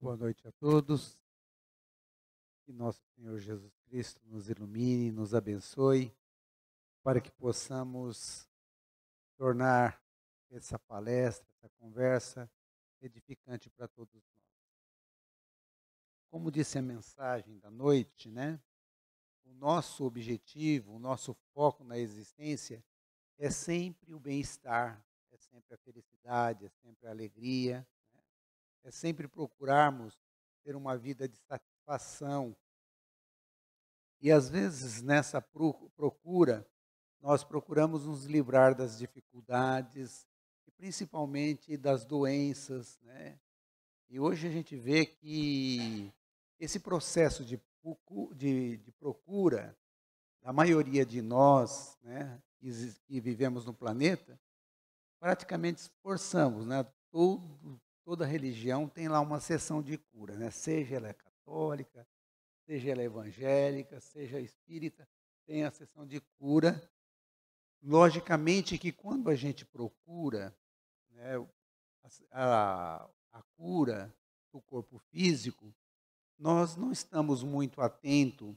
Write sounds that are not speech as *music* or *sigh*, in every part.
Boa noite a todos. Que nosso Senhor Jesus Cristo nos ilumine, nos abençoe, para que possamos tornar essa palestra, essa conversa edificante para todos nós. Como disse a mensagem da noite, né? O nosso objetivo, o nosso foco na existência é sempre o bem-estar, é sempre a felicidade, é sempre a alegria, é sempre procurarmos ter uma vida de satisfação. E às vezes nessa procura, nós procuramos nos livrar das dificuldades e principalmente das doenças, né? E hoje a gente vê que esse processo de, de, de procura da maioria de nós, né, que vivemos no planeta, praticamente esforçamos, né? Todo, toda religião tem lá uma sessão de cura, né? Seja ela é católica, seja ela é evangélica, seja espírita, tem a sessão de cura. Logicamente que quando a gente procura né, a, a cura do corpo físico, nós não estamos muito atentos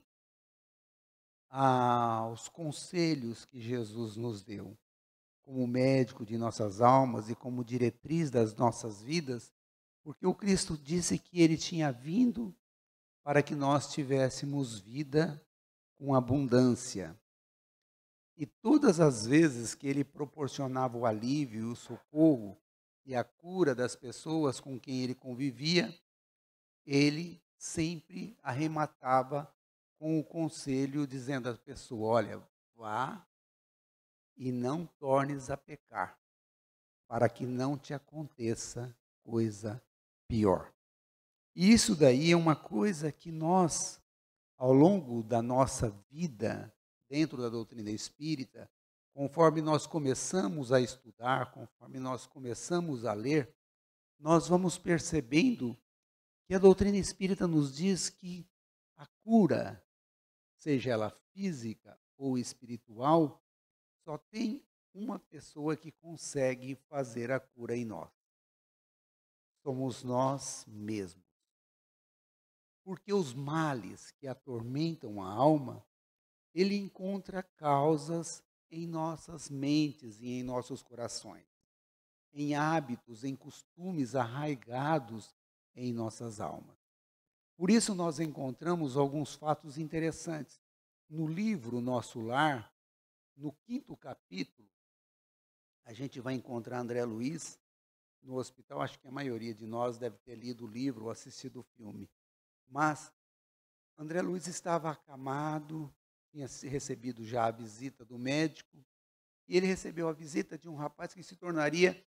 aos conselhos que Jesus nos deu como médico de nossas almas e como diretriz das nossas vidas, porque o Cristo disse que ele tinha vindo para que nós tivéssemos vida com abundância. E todas as vezes que ele proporcionava o alívio, o socorro e a cura das pessoas com quem ele convivia, ele sempre arrematava com o conselho, dizendo à pessoa: olha, vá e não tornes a pecar, para que não te aconteça coisa pior. Isso daí é uma coisa que nós, ao longo da nossa vida dentro da doutrina espírita, conforme nós começamos a estudar, conforme nós começamos a ler, nós vamos percebendo que a doutrina espírita nos diz que a cura, seja ela física ou espiritual, só tem uma pessoa que consegue fazer a cura em nós. Somos nós mesmos. Porque os males que atormentam a alma, ele encontra causas em nossas mentes e em nossos corações, em hábitos, em costumes arraigados em nossas almas. Por isso, nós encontramos alguns fatos interessantes. No livro Nosso Lar, no quinto capítulo, a gente vai encontrar André Luiz no hospital. Acho que a maioria de nós deve ter lido o livro ou assistido o filme. Mas André Luiz estava acamado, tinha recebido já a visita do médico, e ele recebeu a visita de um rapaz que se tornaria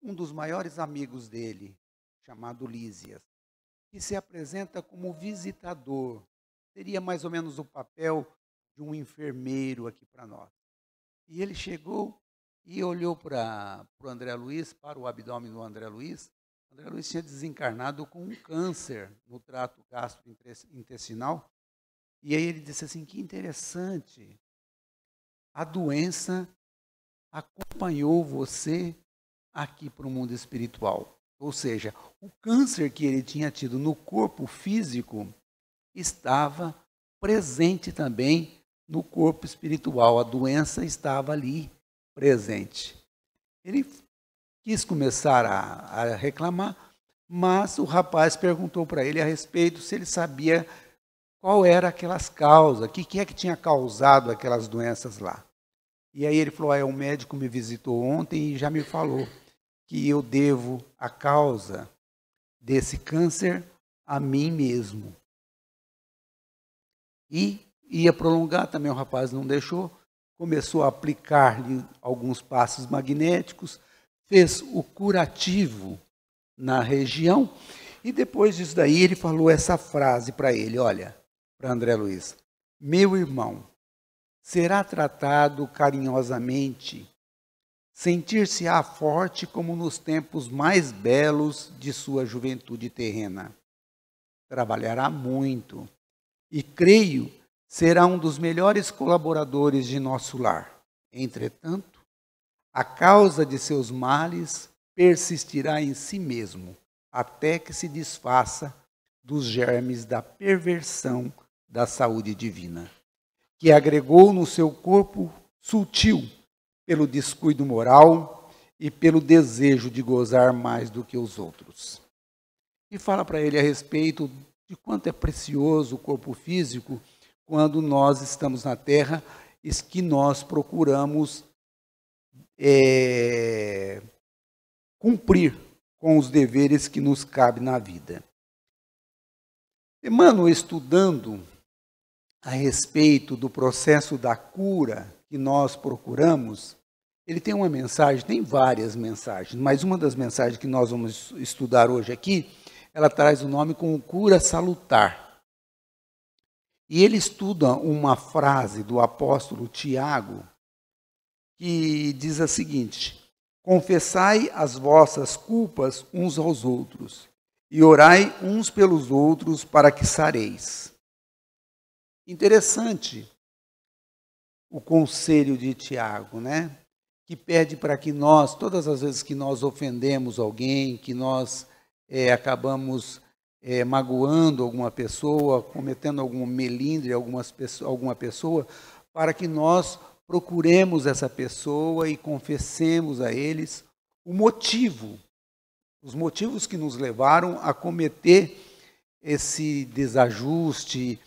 um dos maiores amigos dele, chamado Lísias, que se apresenta como visitador. Seria mais ou menos o papel de um enfermeiro aqui para nós. E ele chegou e olhou para o André Luiz, para o abdômen do André Luiz. O André Luiz tinha desencarnado com um câncer no trato gastrointestinal. E aí ele disse assim: que interessante, a doença acompanhou você aqui para o mundo espiritual. Ou seja, o câncer que ele tinha tido no corpo físico estava presente também no corpo espiritual. A doença estava ali presente. Ele quis começar a, a reclamar, mas o rapaz perguntou para ele a respeito se ele sabia qual era aquelas causas, o que, que é que tinha causado aquelas doenças lá. E aí ele falou: ah, um médico me visitou ontem e já me falou que eu devo a causa desse câncer a mim mesmo. E Ia prolongar, também o rapaz não deixou. Começou a aplicar-lhe alguns passos magnéticos, fez o curativo na região. E depois disso daí, ele falou essa frase para ele: olha, para André Luiz, meu irmão, será tratado carinhosamente, sentir-se-á forte como nos tempos mais belos de sua juventude terrena. Trabalhará muito, e creio será um dos melhores colaboradores de nosso lar. Entretanto, a causa de seus males persistirá em si mesmo, até que se desfaça dos germes da perversão da saúde divina, que agregou no seu corpo sutil pelo descuido moral e pelo desejo de gozar mais do que os outros. E fala para ele a respeito de quanto é precioso o corpo físico quando nós estamos na terra, que nós procuramos é, cumprir com os deveres que nos cabe na vida. Emmanuel, estudando a respeito do processo da cura que nós procuramos, ele tem uma mensagem, tem várias mensagens, mas uma das mensagens que nós vamos estudar hoje aqui, ela traz o nome como cura salutar. E ele estuda uma frase do apóstolo Tiago que diz a seguinte: Confessai as vossas culpas uns aos outros e orai uns pelos outros para que sareis. Interessante o conselho de Tiago, né? Que pede para que nós, todas as vezes que nós ofendemos alguém, que nós é, acabamos é, magoando alguma pessoa, cometendo algum melindre algumas alguma pessoa, para que nós procuremos essa pessoa e confessemos a eles o motivo, os motivos que nos levaram a cometer esse desajuste,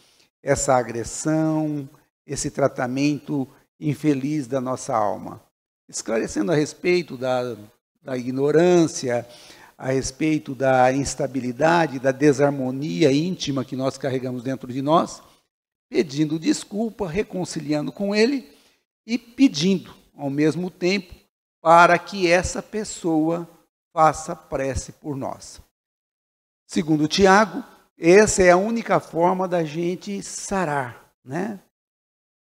essa agressão, esse tratamento infeliz da nossa alma. Esclarecendo a respeito da, da ignorância, a respeito da instabilidade, da desarmonia íntima que nós carregamos dentro de nós, pedindo desculpa, reconciliando com ele e pedindo ao mesmo tempo para que essa pessoa faça prece por nós. Segundo Tiago, essa é a única forma da gente sarar, né?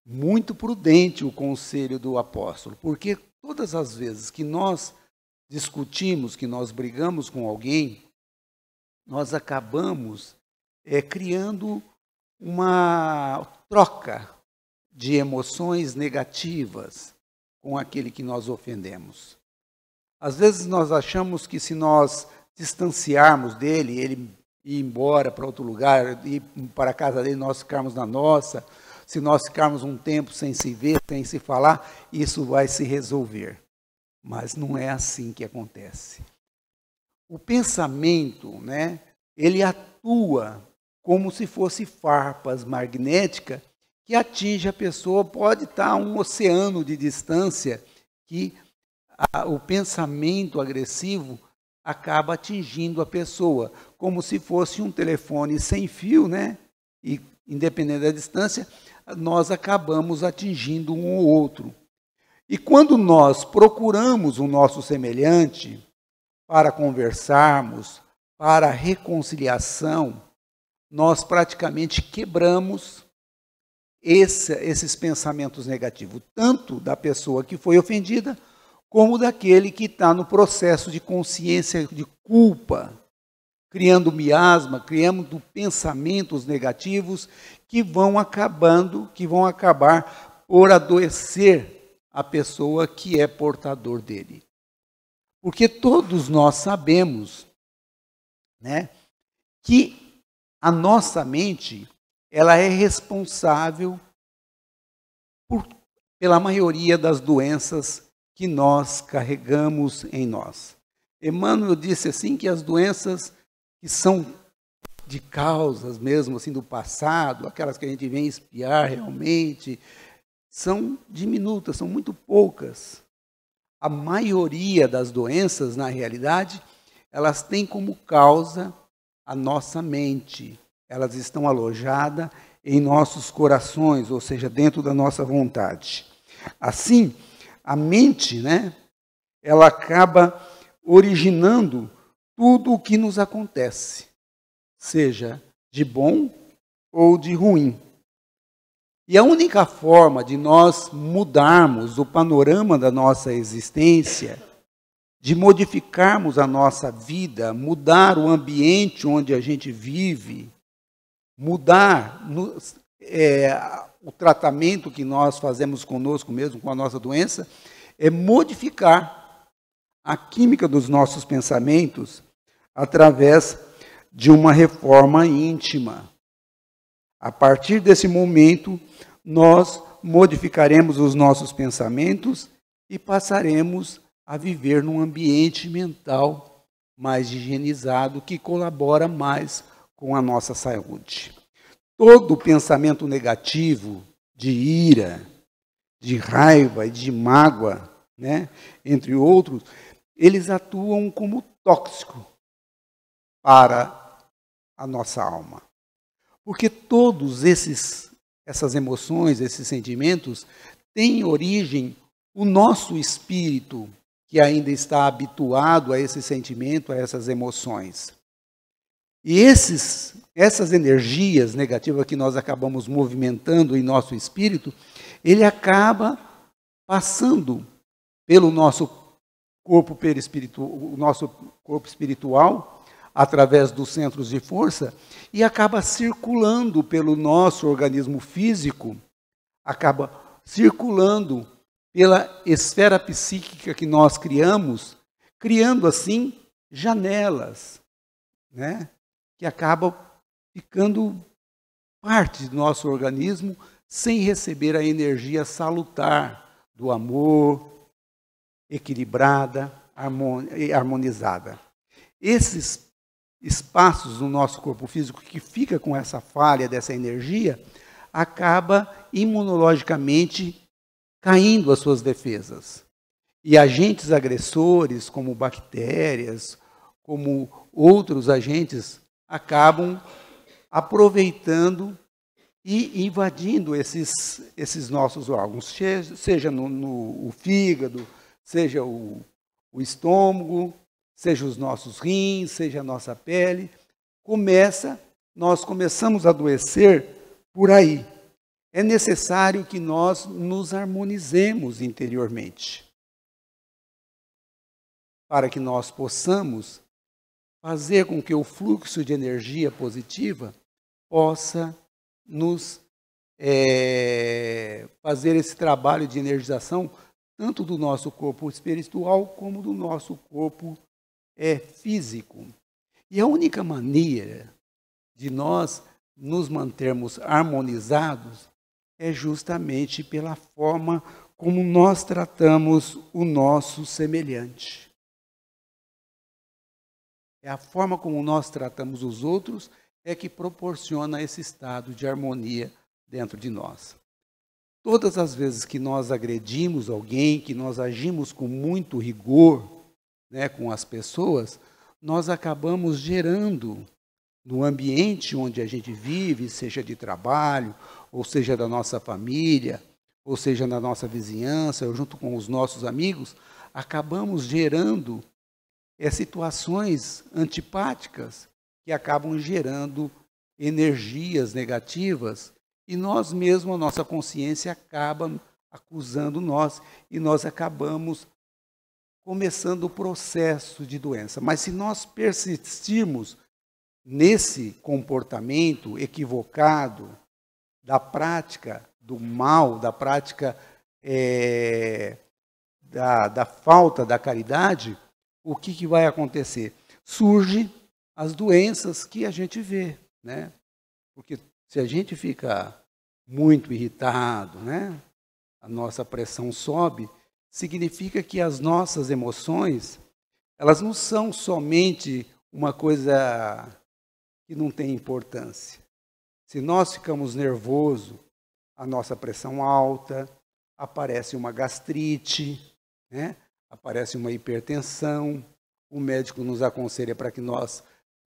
Muito prudente o conselho do apóstolo, porque todas as vezes que nós discutimos, que nós brigamos com alguém, nós acabamos é, criando uma troca de emoções negativas com aquele que nós ofendemos. Às vezes nós achamos que se nós distanciarmos dele, ele ir embora para outro lugar, ir para a casa dele, nós ficarmos na nossa, se nós ficarmos um tempo sem se ver, sem se falar, isso vai se resolver. Mas não é assim que acontece. O pensamento, né, ele atua como se fosse farpas magnéticas que atinge a pessoa, pode estar a um oceano de distância que a, o pensamento agressivo acaba atingindo a pessoa, como se fosse um telefone sem fio, né? E independente da distância, nós acabamos atingindo um ou outro. E quando nós procuramos o nosso semelhante para conversarmos, para reconciliação, nós praticamente quebramos esse, esses pensamentos negativos, tanto da pessoa que foi ofendida, como daquele que está no processo de consciência de culpa, criando miasma, criando pensamentos negativos que vão acabando, que vão acabar por adoecer a pessoa que é portador dele. Porque todos nós sabemos, né, que a nossa mente, ela é responsável por, pela maioria das doenças que nós carregamos em nós. Emmanuel disse assim que as doenças que são de causas mesmo assim do passado, aquelas que a gente vem espiar realmente, são diminutas, são muito poucas. A maioria das doenças, na realidade, elas têm como causa a nossa mente. Elas estão alojadas em nossos corações, ou seja, dentro da nossa vontade. Assim, a mente, né, ela acaba originando tudo o que nos acontece, seja de bom ou de ruim. E a única forma de nós mudarmos o panorama da nossa existência, de modificarmos a nossa vida, mudar o ambiente onde a gente vive, mudar no, é, o tratamento que nós fazemos conosco mesmo, com a nossa doença, é modificar a química dos nossos pensamentos através de uma reforma íntima. A partir desse momento, nós modificaremos os nossos pensamentos e passaremos a viver num ambiente mental mais higienizado que colabora mais com a nossa saúde. Todo pensamento negativo de ira, de raiva e de mágoa, né, entre outros, eles atuam como tóxico para a nossa alma. Porque todos esses essas emoções, esses sentimentos têm origem o nosso espírito que ainda está habituado a esse sentimento, a essas emoções. E esses, essas energias negativas que nós acabamos movimentando em nosso espírito, ele acaba passando pelo nosso corpo perispiritual, o nosso corpo espiritual, através dos centros de força e acaba circulando pelo nosso organismo físico, acaba circulando pela esfera psíquica que nós criamos, criando assim janelas, né? Que acaba ficando parte do nosso organismo sem receber a energia salutar do amor equilibrada, harmonizada. Esses espaços no nosso corpo físico que fica com essa falha dessa energia, acaba imunologicamente caindo as suas defesas. E agentes agressores, como bactérias, como outros agentes, acabam aproveitando e invadindo esses, esses nossos órgãos, seja no, no fígado, seja o, o estômago, seja os nossos rins, seja a nossa pele, começa, nós começamos a adoecer por aí. É necessário que nós nos harmonizemos interiormente, para que nós possamos fazer com que o fluxo de energia positiva possa nos é, fazer esse trabalho de energização tanto do nosso corpo espiritual como do nosso corpo é físico. E a única maneira de nós nos mantermos harmonizados é justamente pela forma como nós tratamos o nosso semelhante. É a forma como nós tratamos os outros é que proporciona esse estado de harmonia dentro de nós. Todas as vezes que nós agredimos alguém, que nós agimos com muito rigor, né, com as pessoas, nós acabamos gerando no ambiente onde a gente vive, seja de trabalho, ou seja da nossa família, ou seja na nossa vizinhança, ou junto com os nossos amigos, acabamos gerando é, situações antipáticas que acabam gerando energias negativas e nós mesmos, a nossa consciência acaba acusando nós e nós acabamos começando o processo de doença. Mas se nós persistirmos nesse comportamento equivocado da prática do mal, da prática é, da, da falta da caridade, o que, que vai acontecer? Surge as doenças que a gente vê, né? Porque se a gente fica muito irritado, né? A nossa pressão sobe, significa que as nossas emoções, elas não são somente uma coisa que não tem importância. Se nós ficamos nervoso, a nossa pressão alta, aparece uma gastrite, né? aparece uma hipertensão, o médico nos aconselha para que nós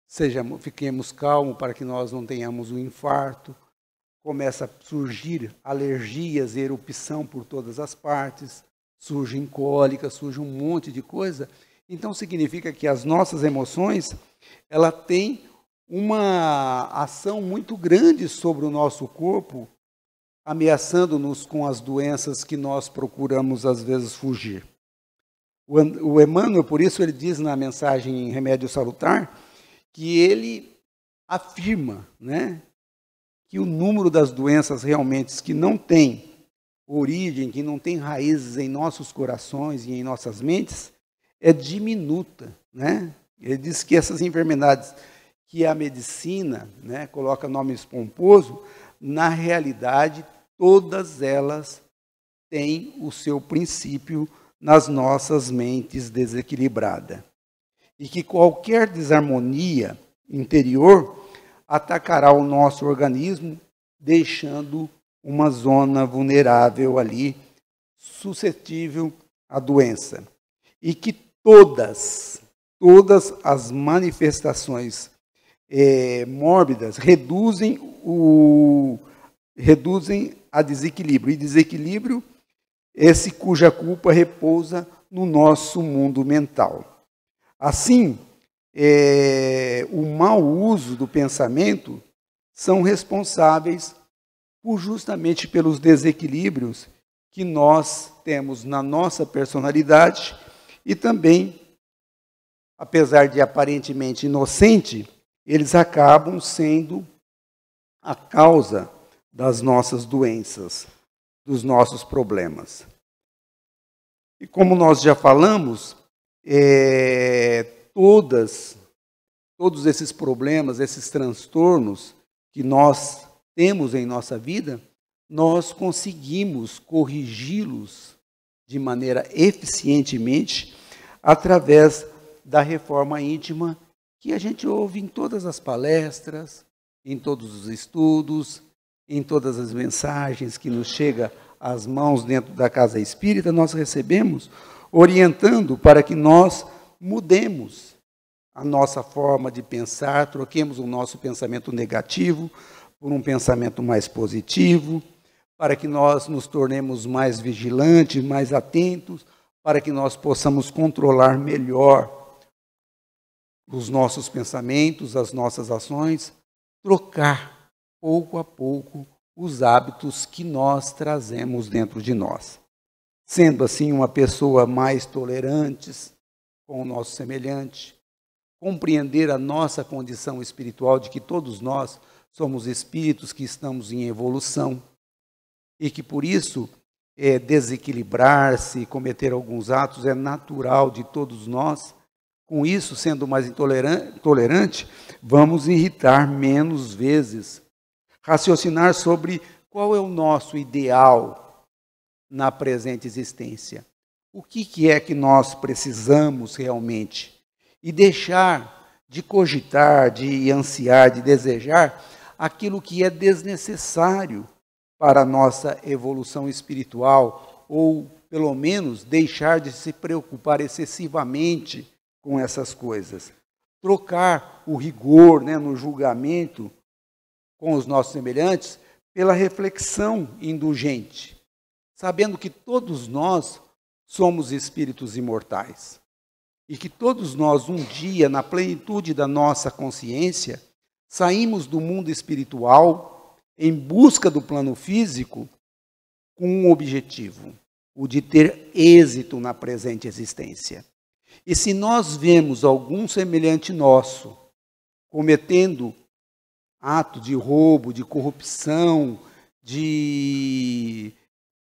sejamos, fiquemos calmos, para que nós não tenhamos um infarto, começa a surgir alergias, erupção por todas as partes, surgem cólicas, surge um monte de coisa. Então significa que as nossas emoções, ela tem uma ação muito grande sobre o nosso corpo, ameaçando-nos com as doenças que nós procuramos às vezes fugir. O Emmanuel, por isso, ele diz na mensagem Remédio Salutar que ele afirma, né, que o número das doenças realmente que não tem origem, que não tem raízes em nossos corações e em nossas mentes, é diminuta. Né? Ele diz que essas enfermidades que a medicina né, coloca nomes pomposos, na realidade, todas elas têm o seu princípio nas nossas mentes desequilibradas. E que qualquer desarmonia interior atacará o nosso organismo, deixando uma zona vulnerável ali, suscetível à doença. E que todas, todas as manifestações é, mórbidas reduzem, o, reduzem a desequilíbrio. E desequilíbrio, esse cuja culpa repousa no nosso mundo mental. Assim, é, o mau uso do pensamento são responsáveis por justamente pelos desequilíbrios que nós temos na nossa personalidade e também, apesar de aparentemente inocente, eles acabam sendo a causa das nossas doenças, dos nossos problemas. E como nós já falamos, é, todas, todos esses problemas, esses transtornos que nós temos em nossa vida, nós conseguimos corrigi-los de maneira eficientemente através da reforma íntima que a gente ouve em todas as palestras, em todos os estudos, em todas as mensagens que nos chega às mãos dentro da casa espírita, nós recebemos orientando para que nós mudemos a nossa forma de pensar, troquemos o nosso pensamento negativo por um pensamento mais positivo, para que nós nos tornemos mais vigilantes, mais atentos, para que nós possamos controlar melhor os nossos pensamentos, as nossas ações, trocar pouco a pouco os hábitos que nós trazemos dentro de nós. Sendo assim uma pessoa mais tolerante com o nosso semelhante, compreender a nossa condição espiritual de que todos nós somos espíritos que estamos em evolução e que por isso é, desequilibrar-se, cometer alguns atos é natural de todos nós. Com isso, sendo mais intolerante, vamos irritar menos vezes. Raciocinar sobre qual é o nosso ideal na presente existência. O que, que é que nós precisamos realmente? E deixar de cogitar, de ansiar, de desejar aquilo que é desnecessário para a nossa evolução espiritual, ou pelo menos deixar de se preocupar excessivamente com essas coisas. Trocar o rigor né, no julgamento com os nossos semelhantes pela reflexão indulgente, sabendo que todos nós somos espíritos imortais e que todos nós, um dia, na plenitude da nossa consciência, saímos do mundo espiritual em busca do plano físico com um objetivo, o de ter êxito na presente existência. E se nós vemos algum semelhante nosso cometendo ato de roubo, de corrupção, de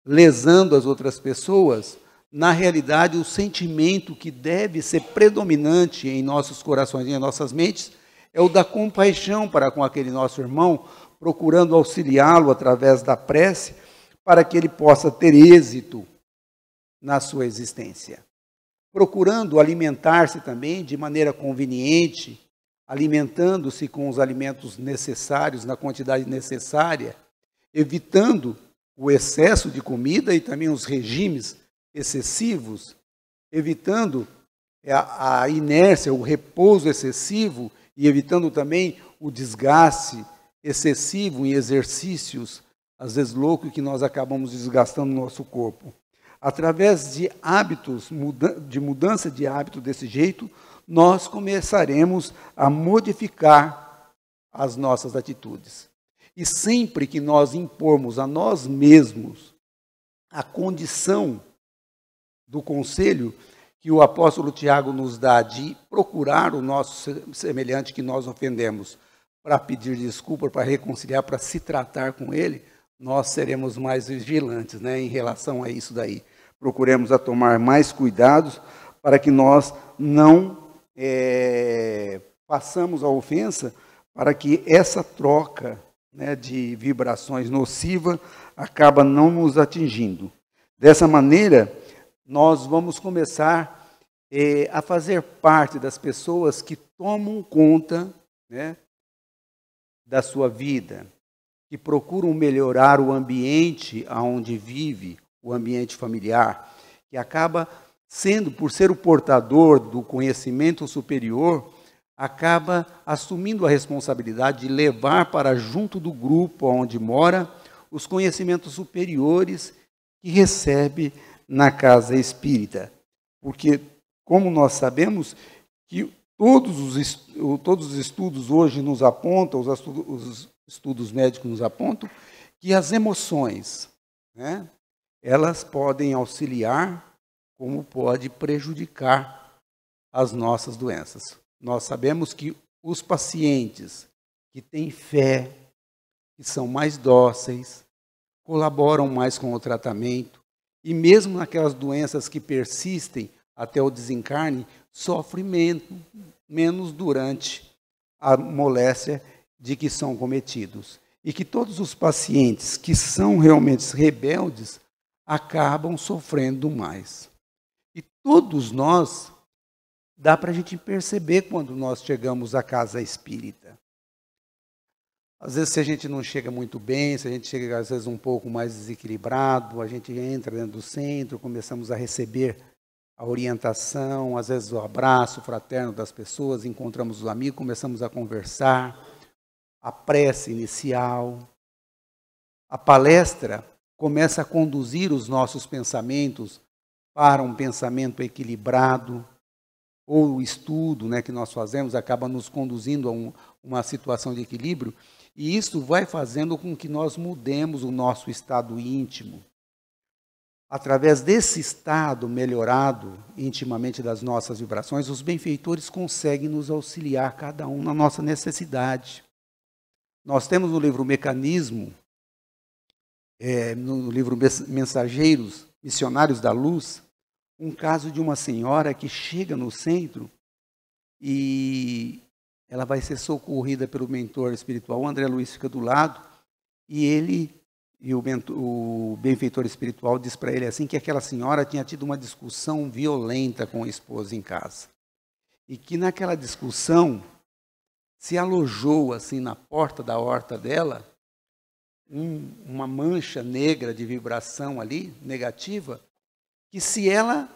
lesando as outras pessoas, na realidade o sentimento que deve ser predominante em nossos corações e em nossas mentes é o da compaixão para com aquele nosso irmão, procurando auxiliá-lo através da prece, para que ele possa ter êxito na sua existência. Procurando alimentar-se também de maneira conveniente, alimentando-se com os alimentos necessários, na quantidade necessária, evitando o excesso de comida e também os regimes excessivos, evitando é, a inércia, o repouso excessivo e evitando também o desgaste excessivo em exercícios, às vezes loucos que nós acabamos desgastando o nosso corpo. Através de hábitos, de mudança de hábito desse jeito, nós começaremos a modificar as nossas atitudes. E sempre que nós impormos a nós mesmos a condição do conselho, que o apóstolo Tiago nos dá de procurar o nosso semelhante que nós ofendemos para pedir desculpa, para reconciliar, para se tratar com ele, nós seremos mais vigilantes né, em relação a isso daí. Procuremos a tomar mais cuidados para que nós não é, a ofensa, para que essa troca né, de vibrações nociva acaba não nos atingindo. Dessa maneira, nós vamos começar eh, a fazer parte das pessoas que tomam conta né, da sua vida, que procuram melhorar o ambiente aonde vive, o ambiente familiar, que acaba sendo, por ser o portador do conhecimento superior, acaba assumindo a responsabilidade de levar para junto do grupo onde mora os conhecimentos superiores que recebe na casa espírita. Porque, como nós sabemos, que todos os, todos os estudos hoje nos apontam, os estudos médicos nos apontam, que as emoções, né, elas podem auxiliar como pode prejudicar as nossas doenças. Nós sabemos que os pacientes que têm fé, que são mais dóceis, colaboram mais com o tratamento, e mesmo naquelas doenças que persistem até o desencarne, sofre menos, menos durante a moléstia de que são cometidos. E que todos os pacientes que são realmente rebeldes acabam sofrendo mais. E todos nós, dá para a gente perceber quando nós chegamos à casa espírita. Às vezes, se a gente não chega muito bem, se a gente chega, às vezes, um pouco mais desequilibrado, a gente entra dentro do centro, começamos a receber a orientação, às vezes, o abraço fraterno das pessoas, encontramos os amigos, começamos a conversar, a prece inicial. A palestra começa a conduzir os nossos pensamentos para um pensamento equilibrado, ou o estudo né, que nós fazemos acaba nos conduzindo a um, uma situação de equilíbrio. E isso vai fazendo com que nós mudemos o nosso estado íntimo. Através desse estado melhorado intimamente das nossas vibrações, os benfeitores conseguem nos auxiliar, cada um na nossa necessidade. Nós temos no livro Mecanismo, é, no livro Mensageiros, Missionários da Luz, um caso de uma senhora que chega no centro e ela vai ser socorrida pelo mentor espiritual. O André Luiz fica do lado e ele e o, mentor, o benfeitor espiritual diz para ele assim que aquela senhora tinha tido uma discussão violenta com a esposa em casa e que naquela discussão se alojou assim na porta da horta dela um, uma mancha negra de vibração ali negativa que se ela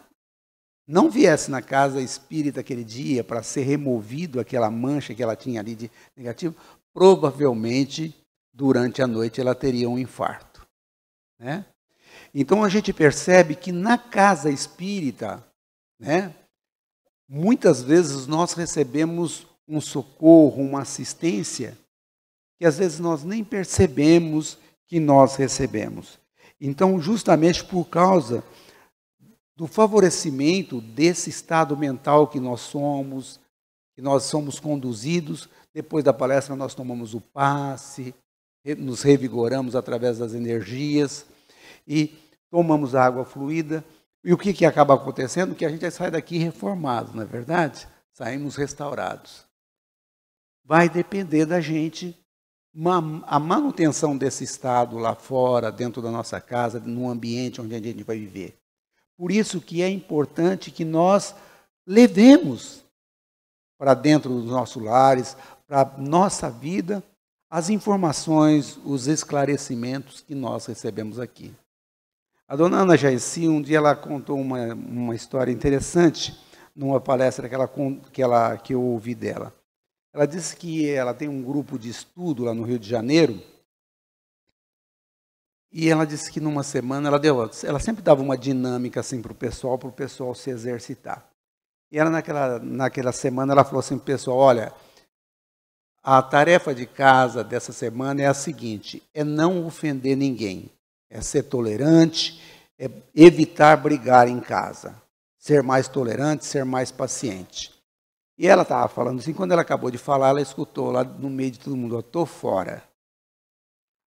não viesse na casa espírita aquele dia para ser removido aquela mancha que ela tinha ali de negativo, provavelmente durante a noite ela teria um infarto. Né? Então a gente percebe que na casa espírita, né, muitas vezes nós recebemos um socorro, uma assistência, que às vezes nós nem percebemos que nós recebemos. Então, justamente por causa do favorecimento desse estado mental que nós somos, que nós somos conduzidos. Depois da palestra, nós tomamos o passe, nos revigoramos através das energias e tomamos a água fluida. E o que, que acaba acontecendo? Que a gente sai daqui reformado, não é verdade? Saímos restaurados. Vai depender da gente a manutenção desse estado lá fora, dentro da nossa casa, no ambiente onde a gente vai viver. Por isso que é importante que nós levemos para dentro dos nossos lares, para a nossa vida, as informações, os esclarecimentos que nós recebemos aqui. A dona Ana Jaici, um dia ela contou uma, uma história interessante numa palestra que, ela, que, ela, que eu ouvi dela. Ela disse que ela tem um grupo de estudo lá no Rio de Janeiro, e ela disse que numa semana ela deu, ela sempre dava uma dinâmica assim para o pessoal, para o pessoal se exercitar. E ela naquela, naquela semana ela falou assim, pessoal, olha, a tarefa de casa dessa semana é a seguinte: é não ofender ninguém, é ser tolerante, é evitar brigar em casa, ser mais tolerante, ser mais paciente. E ela estava falando assim, quando ela acabou de falar, ela escutou lá no meio de todo mundo, estou fora.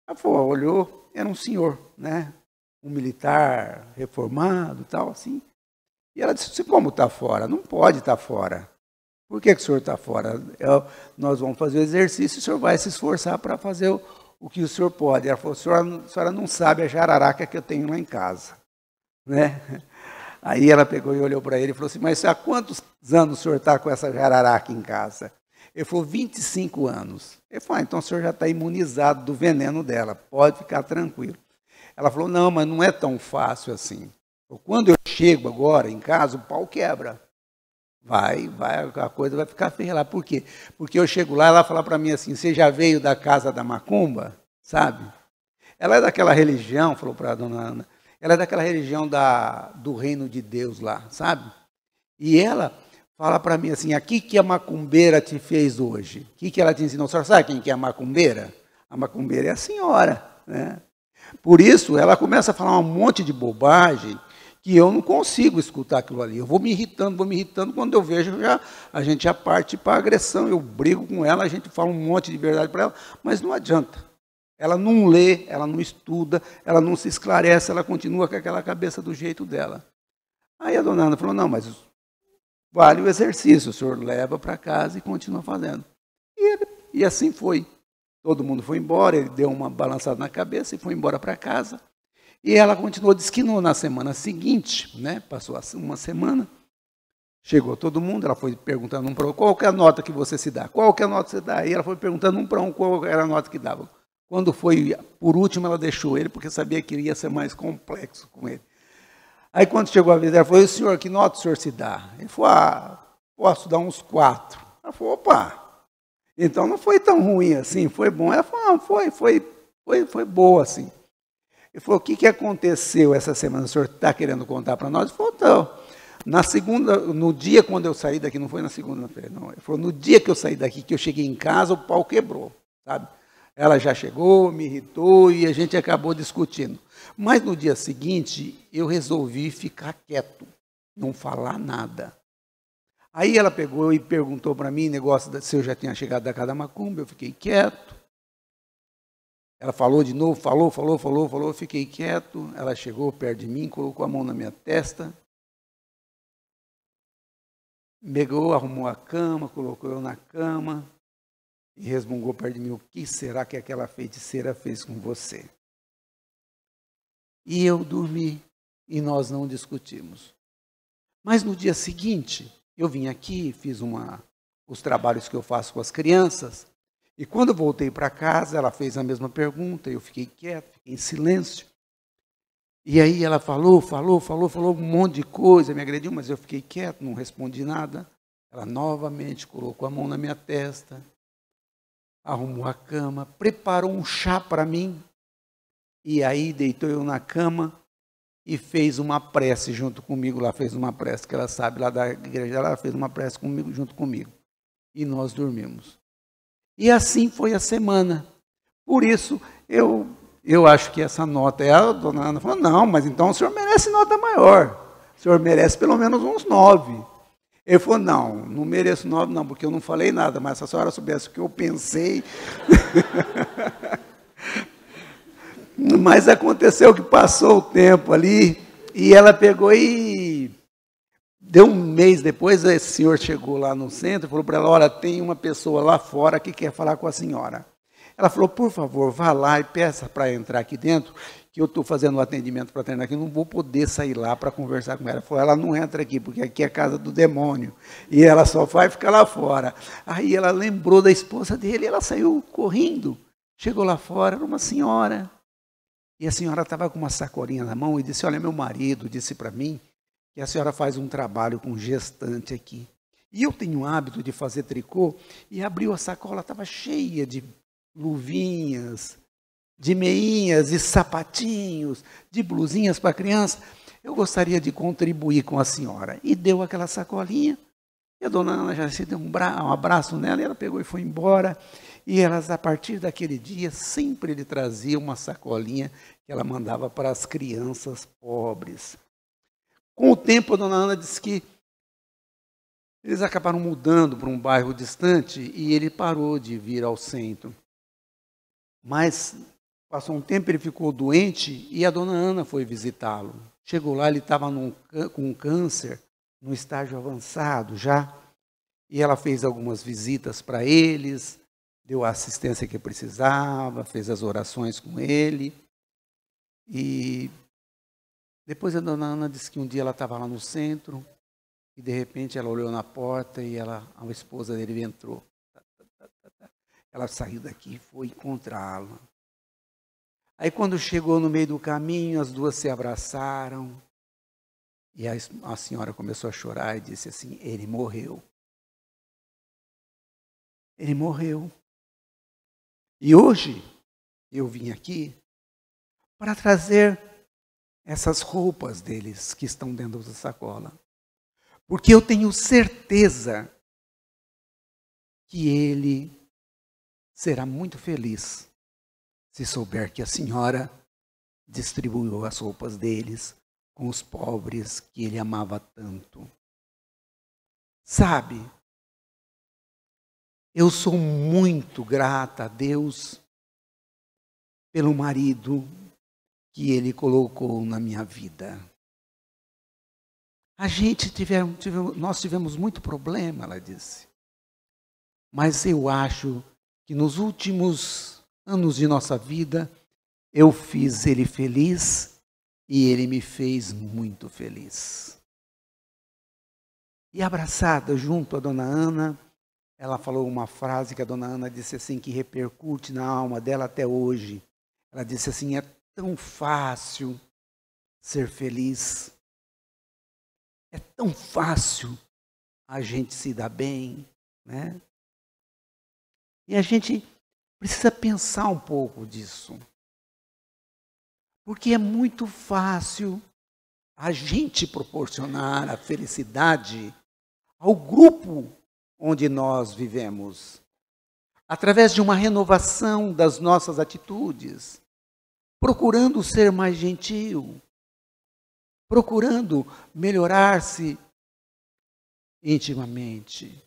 Ela falou, olhou, era um senhor, né? Um militar reformado, tal assim. E ela disse: "Como está fora? Não pode estar tá fora. Por que, que o senhor está fora? Eu, é, nós vamos fazer o exercício, o senhor vai se esforçar para fazer o, o, que o senhor pode." Ela falou: senhora, "A senhora não sabe a jararaca que eu tenho lá em casa, *laughs* né?" Aí ela pegou e olhou para ele e falou assim: Mas há quantos anos o senhor está com essa jararaca em casa? Ele falou, 25 anos. Ele falou, ah, então o senhor já está imunizado do veneno dela, pode ficar tranquilo. Ela falou, não, mas não é tão fácil assim. Quando eu chego agora em casa, o pau quebra. Vai, vai, a coisa vai ficar feia lá. Por quê? Porque eu chego lá, ela fala para mim assim, você já veio da casa da macumba? Sabe? Ela é daquela religião, falou para a dona Ana, ela é daquela religião da, do reino de Deus lá, sabe? E ela, Fala para mim assim, aqui ah, que a macumbeira te fez hoje? O que, que ela te ensinou? A senhora sabe quem que é a macumbeira? A macumbeira é a senhora, né? Por isso, ela começa a falar um monte de bobagem que eu não consigo escutar aquilo ali. Eu vou me irritando, vou me irritando. Quando eu vejo, já, a gente já parte para agressão. Eu brigo com ela, a gente fala um monte de verdade para ela, mas não adianta. Ela não lê, ela não estuda, ela não se esclarece, ela continua com aquela cabeça do jeito dela. Aí a dona Ana falou: não, mas Vale o exercício, o senhor leva para casa e continua fazendo. E, ele, e assim foi. Todo mundo foi embora, ele deu uma balançada na cabeça e foi embora para casa. E ela continuou, disse que na semana seguinte, né, passou uma semana, chegou todo mundo, ela foi perguntando um para um, qual é a nota que você se dá? Qual é a nota que você dá? E ela foi perguntando um para um qual era a nota que dava. Quando foi, por último, ela deixou ele, porque sabia que ia ser mais complexo com ele. Aí quando chegou a vez, dela, falou, e o senhor, que nota o senhor se dá? Ele falou, ah, posso dar uns quatro. Ela falou, opa, então não foi tão ruim assim, foi bom. Ela falou, foi, foi, foi, foi boa assim. Ele falou, o que, que aconteceu essa semana? O senhor está querendo contar para nós? Ele falou, então, na segunda, no dia quando eu saí daqui, não foi na segunda-feira, não. Ele falou, no dia que eu saí daqui, que eu cheguei em casa, o pau quebrou, sabe? Ela já chegou, me irritou e a gente acabou discutindo. Mas no dia seguinte, eu resolvi ficar quieto, não falar nada. Aí ela pegou e perguntou para mim negócio se eu já tinha chegado da casa da macumba, eu fiquei quieto. Ela falou de novo, falou, falou, falou, falou, fiquei quieto. Ela chegou perto de mim, colocou a mão na minha testa, pegou, arrumou a cama, colocou eu na cama e resmungou perto de mim: O que será que aquela feiticeira fez com você? e eu dormi e nós não discutimos. Mas no dia seguinte, eu vim aqui, fiz uma, os trabalhos que eu faço com as crianças, e quando eu voltei para casa, ela fez a mesma pergunta, eu fiquei quieto, fiquei em silêncio. E aí ela falou, falou, falou, falou um monte de coisa, me agrediu, mas eu fiquei quieto, não respondi nada. Ela novamente colocou a mão na minha testa, arrumou a cama, preparou um chá para mim, e aí deitou eu na cama e fez uma prece junto comigo lá, fez uma prece que ela sabe lá da igreja, ela fez uma prece comigo junto comigo. E nós dormimos. E assim foi a semana. Por isso eu eu acho que essa nota é a dona Ana falou: "Não, mas então o senhor merece nota maior. O senhor merece pelo menos uns nove. Ele falou: não, não mereço nove, não, porque eu não falei nada, mas se a senhora soubesse o que eu pensei. *laughs* Mas aconteceu que passou o tempo ali e ela pegou e deu um mês depois, esse senhor chegou lá no centro e falou para ela: Olha, tem uma pessoa lá fora que quer falar com a senhora. Ela falou: Por favor, vá lá e peça para entrar aqui dentro, que eu estou fazendo o atendimento para treinar aqui, não vou poder sair lá para conversar com ela. Ela falou: Ela não entra aqui, porque aqui é a casa do demônio. E ela só vai ficar lá fora. Aí ela lembrou da esposa dele, e ela saiu correndo. Chegou lá fora, era uma senhora e a senhora estava com uma sacolinha na mão e disse: Olha, meu marido disse para mim que a senhora faz um trabalho com gestante aqui. E eu tenho o hábito de fazer tricô e abriu a sacola, estava cheia de luvinhas, de meinhas e sapatinhos, de blusinhas para criança. Eu gostaria de contribuir com a senhora. E deu aquela sacolinha. E a dona Ana já se deu um, um abraço nela e ela pegou e foi embora. E elas, a partir daquele dia, sempre ele trazia uma sacolinha que ela mandava para as crianças pobres. Com o tempo, a dona Ana disse que eles acabaram mudando para um bairro distante e ele parou de vir ao centro. Mas passou um tempo, ele ficou doente e a dona Ana foi visitá-lo. Chegou lá, ele estava com um câncer, no estágio avançado já. E ela fez algumas visitas para eles, deu a assistência que precisava, fez as orações com ele. E depois a dona Ana disse que um dia ela estava lá no centro e de repente ela olhou na porta e ela, a esposa dele entrou. Ela saiu daqui e foi encontrá-la. Aí quando chegou no meio do caminho, as duas se abraçaram. E a, a senhora começou a chorar e disse assim: Ele morreu. Ele morreu. E hoje eu vim aqui para trazer essas roupas deles que estão dentro da sacola. Porque eu tenho certeza que ele será muito feliz se souber que a senhora distribuiu as roupas deles com os pobres que ele amava tanto. Sabe, eu sou muito grata a Deus pelo marido que ele colocou na minha vida. A gente tivemos, nós tivemos muito problema, ela disse. Mas eu acho que nos últimos anos de nossa vida, eu fiz ele feliz e ele me fez muito feliz. E abraçada junto a dona Ana, ela falou uma frase que a dona Ana disse assim, que repercute na alma dela até hoje. Ela disse assim: é tão fácil ser feliz, é tão fácil a gente se dar bem, né? E a gente precisa pensar um pouco disso. Porque é muito fácil a gente proporcionar a felicidade ao grupo onde nós vivemos, através de uma renovação das nossas atitudes, procurando ser mais gentil, procurando melhorar-se intimamente,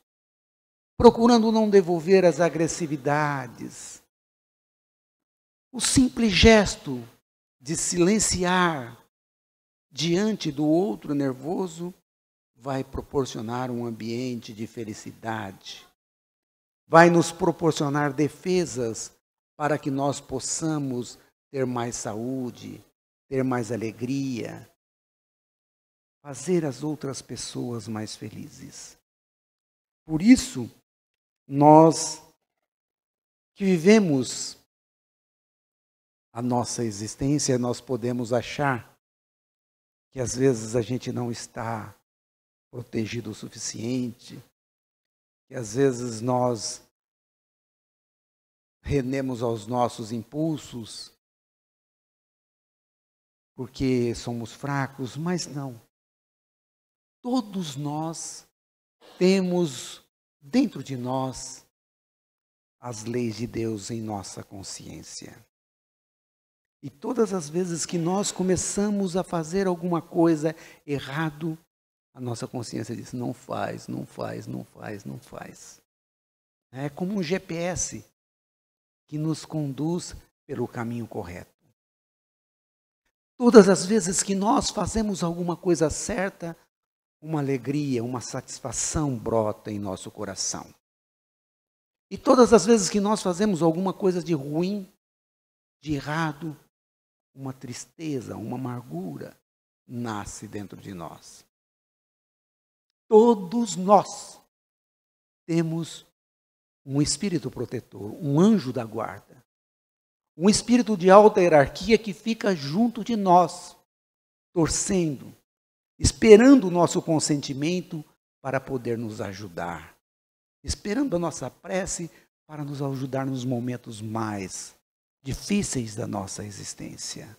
procurando não devolver as agressividades. O simples gesto de silenciar diante do outro nervoso vai proporcionar um ambiente de felicidade, vai nos proporcionar defesas para que nós possamos ter mais saúde, ter mais alegria, fazer as outras pessoas mais felizes. Por isso, nós que vivemos a nossa existência, nós podemos achar que às vezes a gente não está protegido o suficiente, que às vezes nós rendemos aos nossos impulsos, porque somos fracos, mas não. Todos nós temos dentro de nós as leis de Deus em nossa consciência. E todas as vezes que nós começamos a fazer alguma coisa errado, a nossa consciência diz: não faz, não faz, não faz, não faz. É como um GPS que nos conduz pelo caminho correto. Todas as vezes que nós fazemos alguma coisa certa, uma alegria, uma satisfação brota em nosso coração. E todas as vezes que nós fazemos alguma coisa de ruim, de errado, uma tristeza, uma amargura nasce dentro de nós todos nós temos um espírito protetor, um anjo da guarda, um espírito de alta hierarquia que fica junto de nós, torcendo, esperando o nosso consentimento para poder nos ajudar, esperando a nossa prece para nos ajudar nos momentos mais difíceis da nossa existência.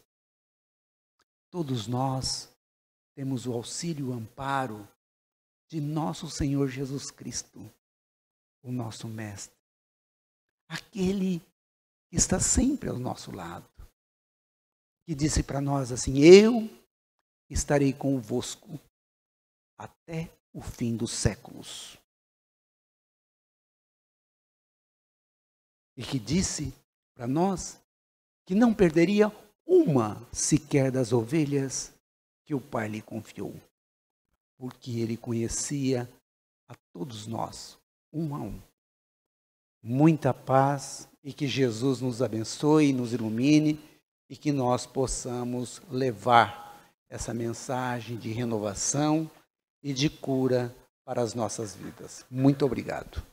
Todos nós temos o auxílio, o amparo de nosso Senhor Jesus Cristo, o nosso Mestre, aquele que está sempre ao nosso lado, que disse para nós assim: Eu estarei convosco até o fim dos séculos. E que disse para nós que não perderia uma sequer das ovelhas que o Pai lhe confiou porque ele conhecia a todos nós, um a um. Muita paz e que Jesus nos abençoe, nos ilumine e que nós possamos levar essa mensagem de renovação e de cura para as nossas vidas. Muito obrigado.